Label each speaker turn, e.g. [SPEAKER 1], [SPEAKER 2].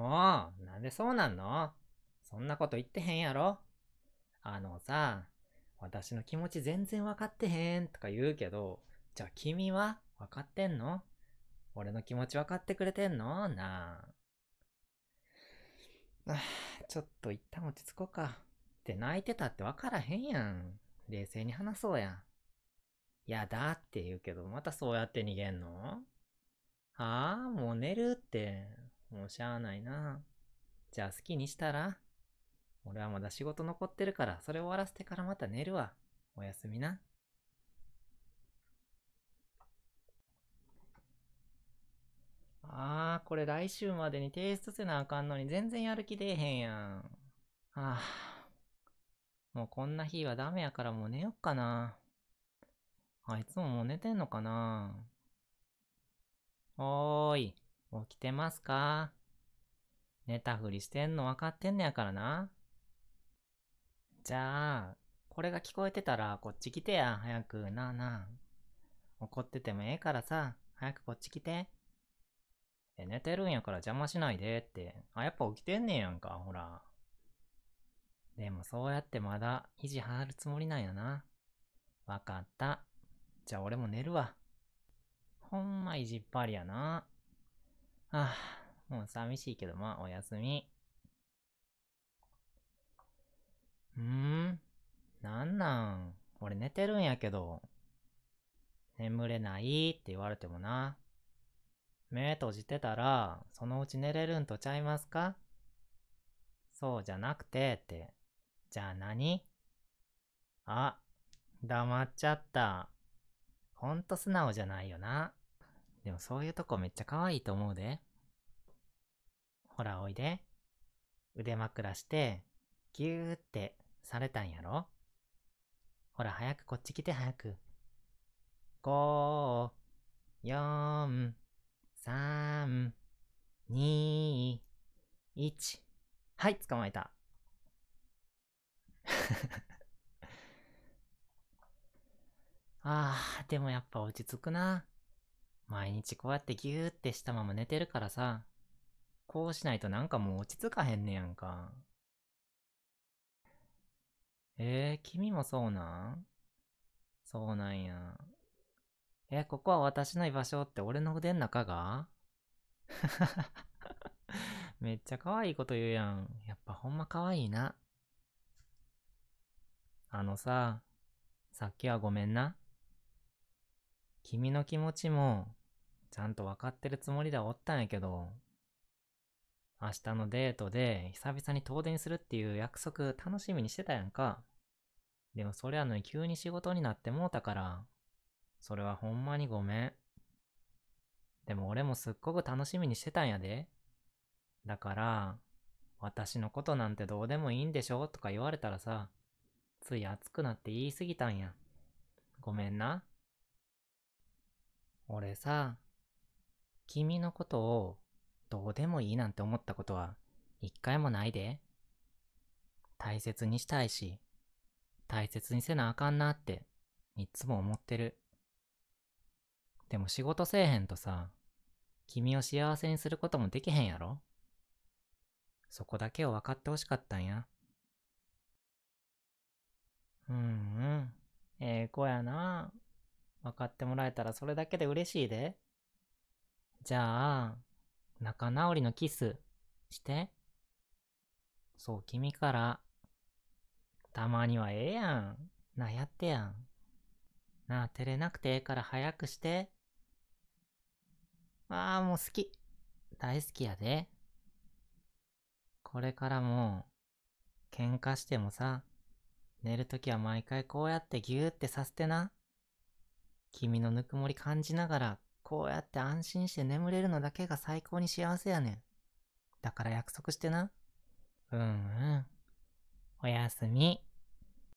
[SPEAKER 1] もう、なんでそうなんのそんなこと言ってへんやろあのさ、私の気持ち全然分かってへんとか言うけど、じゃあ君は分かってんの俺の気持ち分かってくれてんのなあ。ちょっと一旦落ち着こうか。って泣いてたって分からへんやん。冷静に話そうや。やだって言うけど、またそうやって逃げんのああ、もう寝るって。もうしゃあないな。じゃあ好きにしたら俺はまだ仕事残ってるから、それ終わらせてからまた寝るわ。おやすみな。あー、これ来週までに提出せなあかんのに全然やる気出えへんやん。あー。もうこんな日はダメやからもう寝よっかな。あいつももう寝てんのかなおーい。起きてますか寝たふりしてんの分かってんのやからな。じゃあ、これが聞こえてたらこっち来てや、早く、なあなあ。怒っててもええからさ、早くこっち来て。え、寝てるんやから邪魔しないでって。あ、やっぱ起きてんねんやんか、ほら。でもそうやってまだ意地張るつもりなんやな。わかった。じゃあ俺も寝るわ。ほんま意地っぱりやな。ああ、もう寂しいけどまあおやすみ。うーんなんなん俺寝てるんやけど。眠れないって言われてもな。目閉じてたら、そのうち寝れるんとちゃいますかそうじゃなくてって。じゃあ何あ、黙っちゃった。ほんと素直じゃないよな。でもそういうとこめっちゃ可愛いと思うで。ほらおいで。腕枕して、ぎゅーってされたんやろほら早くこっち来て早く。5、4、3、2、1。はい、捕まえた。ああ、でもやっぱ落ち着くな。毎日こうやってギューってしたまま寝てるからさ、こうしないとなんかもう落ち着かへんねやんか。えー、君もそうなんそうなんや。え、ここは私の居場所って俺の腕の中が めっちゃ可愛いこと言うやん。やっぱほんま可愛いな。あのさ、さっきはごめんな。君の気持ちもちゃんと分かってるつもりではおったんやけど、明日のデートで久々に遠出にするっていう約束楽しみにしてたやんか。でもそれやのに急に仕事になってもうたから、それはほんまにごめん。でも俺もすっごく楽しみにしてたんやで。だから、私のことなんてどうでもいいんでしょとか言われたらさ、つい熱くなって言い過ぎたんや。ごめんな。俺さ、君のことをどうでもいいなんて思ったことは一回もないで。大切にしたいし、大切にせなあかんなっていつも思ってる。でも仕事せえへんとさ、君を幸せにすることもできへんやろそこだけを分かってほしかったんや。うんうん。ええー、子やな。分かってもらえたらそれだけで嬉しいで。じゃあ、仲直りのキス、して。そう、君から。たまにはええやん。なやってやん。なあ、照れなくてええから早くして。ああ、もう好き。大好きやで。これからも、喧嘩してもさ、寝るときは毎回こうやってギューってさせてな。君のぬくもり感じながらこうやって安心して眠れるのだけが最高に幸せやねん。だから約束してな。うんうん。おやすみ。